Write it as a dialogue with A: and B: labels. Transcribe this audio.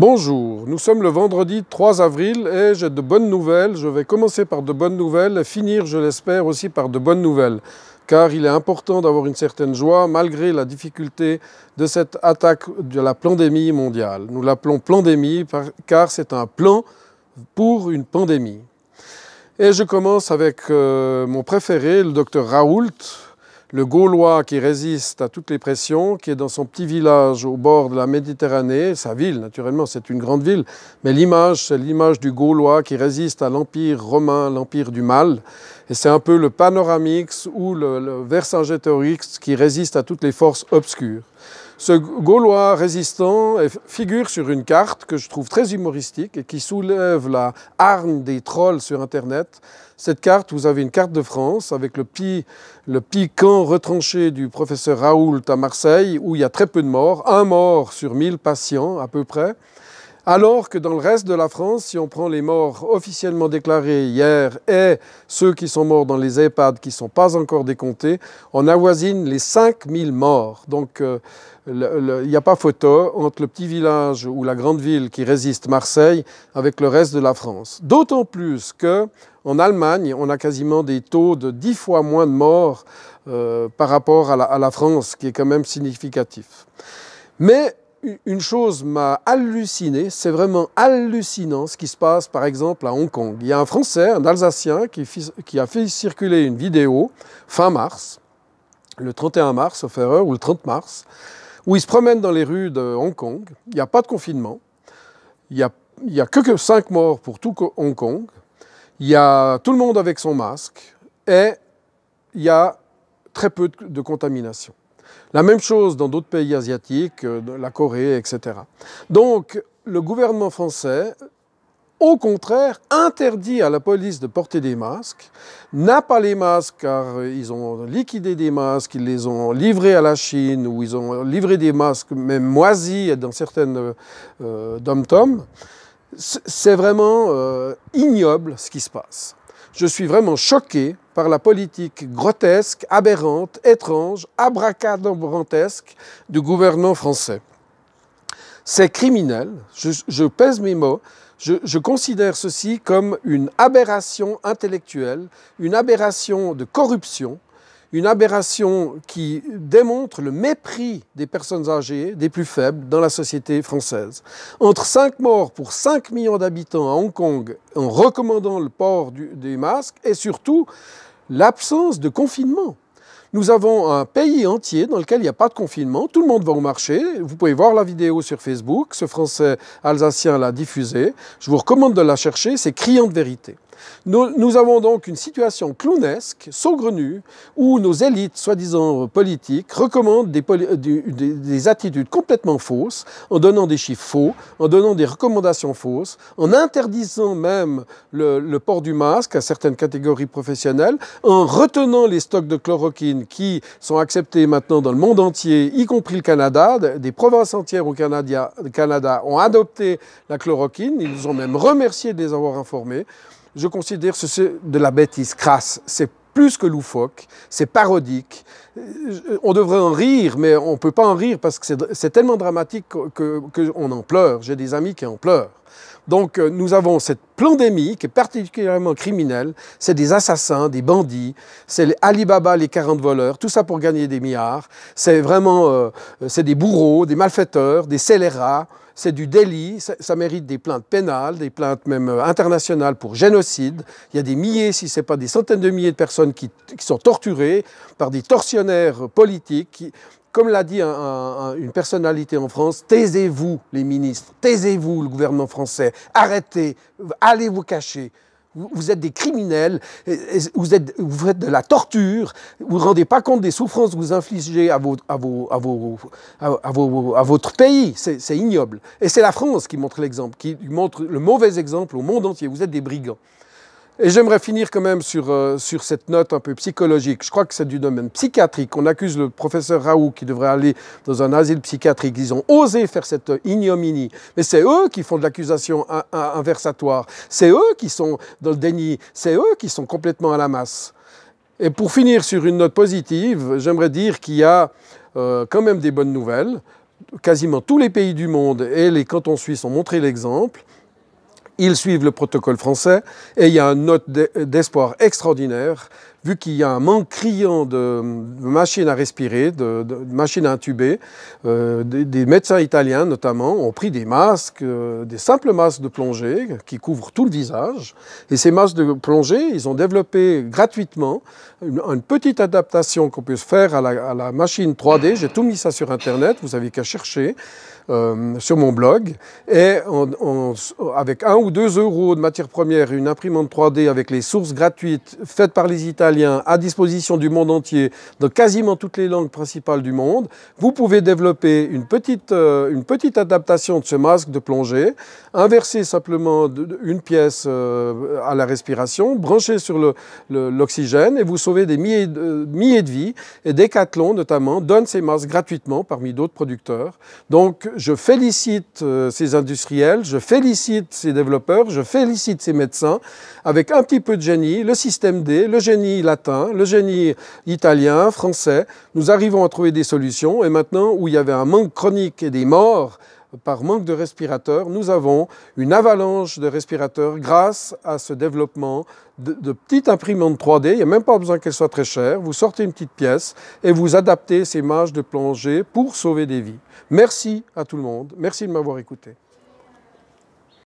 A: Bonjour, nous sommes le vendredi 3 avril et j'ai de bonnes nouvelles. Je vais commencer par de bonnes nouvelles et finir, je l'espère, aussi par de bonnes nouvelles. Car il est important d'avoir une certaine joie malgré la difficulté de cette attaque de la pandémie mondiale. Nous l'appelons pandémie car c'est un plan pour une pandémie. Et je commence avec euh, mon préféré, le docteur Raoult, le Gaulois qui résiste à toutes les pressions, qui est dans son petit village au bord de la Méditerranée, sa ville naturellement, c'est une grande ville, mais l'image, c'est l'image du Gaulois qui résiste à l'Empire romain, l'Empire du mal. Et c'est un peu le Panoramix ou le, le qui résiste à toutes les forces obscures. Ce Gaulois résistant figure sur une carte que je trouve très humoristique et qui soulève la hargne des trolls sur Internet. Cette carte, vous avez une carte de France avec le, le piquant retranché du professeur Raoult à Marseille où il y a très peu de morts, un mort sur 1000 patients à peu près. Alors que dans le reste de la France, si on prend les morts officiellement déclarés hier et ceux qui sont morts dans les EHPAD qui ne sont pas encore décomptés, on avoisine les 5000 morts. Donc euh, il n'y a pas photo entre le petit village ou la grande ville qui résiste, Marseille, avec le reste de la France. D'autant plus que en Allemagne, on a quasiment des taux de 10 fois moins de morts euh, par rapport à la, à la France, qui est quand même significatif. Mais une chose m'a halluciné, c'est vraiment hallucinant ce qui se passe par exemple à Hong Kong. Il y a un Français, un Alsacien, qui, a fait circuler une vidéo fin mars, le 31 mars au Ferreur ou le 30 mars, où il se promène dans les rues de Hong Kong. Il n'y a pas de confinement. Il n'y a, a que, que 5 morts pour tout Hong Kong. Il y a tout le monde avec son masque et il y a très peu de contamination. La même chose dans d'autres pays asiatiques, euh, la Corée, etc. Donc le gouvernement français, au contraire, interdit à la police de porter des masques, n'a pas les masques car ils ont liquidé des masques, ils les ont livrés à la Chine ou ils ont livré des masques même moisis dans certaines euh, euh C'est vraiment euh, ignoble ce qui se passe. Je suis vraiment choqué par la politique grotesque, aberrante, étrange, abracadabrantesque du gouvernement français. C'est criminel, je, pèse mes mots, je, considère ceci comme une aberration intellectuelle, une aberration de corruption, une aberration qui démontre le mépris des personnes âgées, des plus faibles, dans la société française. Entre 5 morts pour 5 millions d'habitants à Hong Kong en recommandant le port du, des masques et surtout l'absence de confinement. Nous avons un pays entier dans lequel il n'y a pas de confinement, tout le monde va au marché, vous pouvez voir la vidéo sur Facebook, ce Français alsacien l'a diffusée, je vous recommande de la chercher, c'est criant de vérité. Nous, avons donc une situation clownesque, saugrenue, où nos élites, soi-disant politiques, recommandent des, des, attitudes complètement fausses, en donnant des chiffres faux, en donnant des recommandations fausses, en interdisant même le, port du masque à certaines catégories professionnelles, en retenant les stocks de chloroquine qui sont acceptés maintenant dans le monde entier, y compris le Canada. Des provinces entières au Canada, Canada ont adopté la chloroquine. Ils nous ont même remercié de les avoir informés je considère que c'est de la bêtise crasse. C'est plus que loufoque, c'est parodique. Euh, on devrait en rire, mais on ne peut pas en rire parce que c'est tellement dramatique qu'on que, en pleure. J'ai des amis qui en pleurent. Donc euh, nous avons cette pandémie qui est particulièrement criminelle. C'est des assassins, des bandits, c'est Alibaba, les 40 voleurs, tout ça pour gagner des milliards. C'est vraiment euh, euh, c'est des bourreaux, des malfaiteurs, des scélérats. C'est du délit, ça, mérite des plaintes pénales, des plaintes même internationales pour génocide. Il y a des milliers, si ce n'est pas des centaines de milliers de personnes qui, qui sont torturées par des tortionnaires politiques qui, comme l'a dit une personnalité en France, taisez-vous les ministres, taisez-vous le gouvernement français, arrêtez, allez vous cacher. Vous, êtes des criminels, vous, êtes, vous faites de la torture, vous ne vous rendez pas compte des souffrances que vous infligez à, à votre pays. C'est ignoble. Et c'est la France qui montre l'exemple, qui montre le mauvais exemple au monde entier. Vous êtes des brigands. Et j'aimerais finir quand même euh, sur, cette note un peu psychologique. Je crois que c'est du domaine psychiatrique. On accuse le professeur Raoult qui devrait aller dans un asile psychiatrique. Ils ont osé faire cette ignominie. Mais c'est eux qui font de l'accusation inversatoire. C'est eux qui sont dans le déni. C'est eux qui sont complètement à la masse. Et pour finir sur une note positive, j'aimerais dire qu'il y a euh, quand même des bonnes nouvelles. Quasiment tous les pays du monde et les cantons suisses ont montré l'exemple. Ils suivent le protocole français et il y a une note d'espoir extraordinaire vu qu'il y a un manque criant de, machines à respirer, de, machines à intuber, euh, des, médecins italiens notamment ont pris des masques, euh, des simples masques de plongée qui couvrent tout le visage. Et ces masques de plongée, ils ont développé gratuitement une, petite adaptation qu'on peut faire à la, machine 3D. J'ai tout mis ça sur Internet, vous avez qu'à chercher. Euh, sur mon blog. Et avec un ou deux euros de matière première et une imprimante 3D avec les sources gratuites faites par les Italiens, à disposition du monde entier, dans quasiment toutes les langues principales du monde. Vous pouvez développer une petite, euh, une petite adaptation de ce masque de plongée, inverser simplement une pièce euh, à la respiration, brancher sur l'oxygène et vous sauver des milliers de, milliers de vies. Et Decathlon, notamment, donne ces masques gratuitement parmi d'autres producteurs. Donc, je félicite euh, ces industriels, je félicite ces développeurs, je félicite ces médecins. Avec un petit peu de génie, le système D, le génie latin, le génie italien, français, nous arrivons à trouver des solutions. Et maintenant, où il y avait un manque chronique et des morts par manque de respirateurs, nous avons une avalanche de respirateurs grâce à ce développement de, petites imprimantes 3D. Il n'y a même pas besoin qu'elles soient très chères. Vous sortez une petite pièce et vous adaptez ces mages de plongée pour sauver des vies. Merci à tout le monde. Merci de m'avoir écouté.